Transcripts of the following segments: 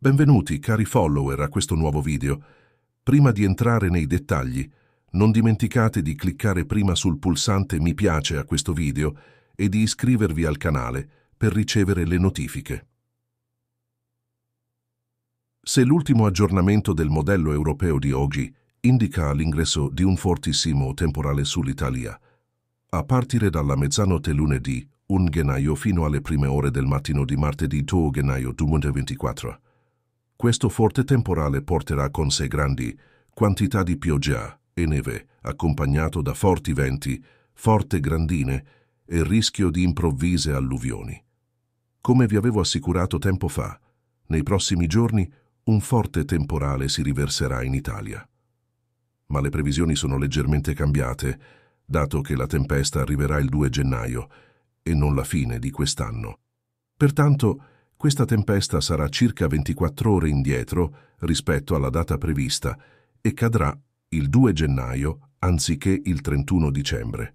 Benvenuti cari follower a questo nuovo video. Prima di entrare nei dettagli, non dimenticate di cliccare prima sul pulsante mi piace a questo video e di iscrivervi al canale per ricevere le notifiche. Se l'ultimo aggiornamento del modello europeo di oggi indica l'ingresso di un fortissimo temporale sull'Italia, a partire dalla mezzanotte lunedì 1 gennaio fino alle prime ore del mattino di martedì 2 gennaio 2024. Questo forte temporale porterà con sé grandi quantità di pioggia e neve, accompagnato da forti venti, forte grandine e rischio di improvvise alluvioni. Come vi avevo assicurato tempo fa, nei prossimi giorni un forte temporale si riverserà in Italia. Ma le previsioni sono leggermente cambiate, dato che la tempesta arriverà il 2 gennaio e non la fine di quest'anno. Pertanto, questa tempesta sarà circa 24 ore indietro rispetto alla data prevista e cadrà il 2 gennaio anziché il 31 dicembre.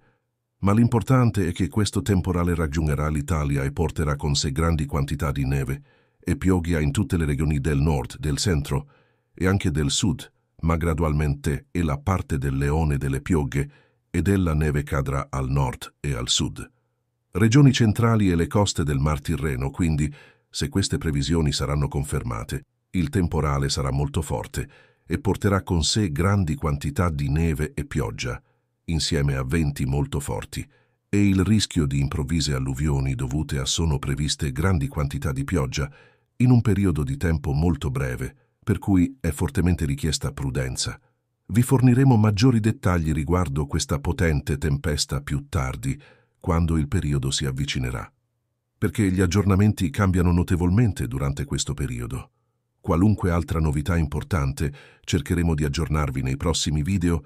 Ma l'importante è che questo temporale raggiungerà l'Italia e porterà con sé grandi quantità di neve e pioggia in tutte le regioni del nord, del centro e anche del sud, ma gradualmente è la parte del leone delle piogge e della neve cadrà al nord e al sud. Regioni centrali e le coste del Mar Tirreno, quindi, se queste previsioni saranno confermate, il temporale sarà molto forte e porterà con sé grandi quantità di neve e pioggia, insieme a venti molto forti, e il rischio di improvvise alluvioni dovute a sono previste grandi quantità di pioggia in un periodo di tempo molto breve, per cui è fortemente richiesta prudenza. Vi forniremo maggiori dettagli riguardo questa potente tempesta più tardi, quando il periodo si avvicinerà perché gli aggiornamenti cambiano notevolmente durante questo periodo. Qualunque altra novità importante cercheremo di aggiornarvi nei prossimi video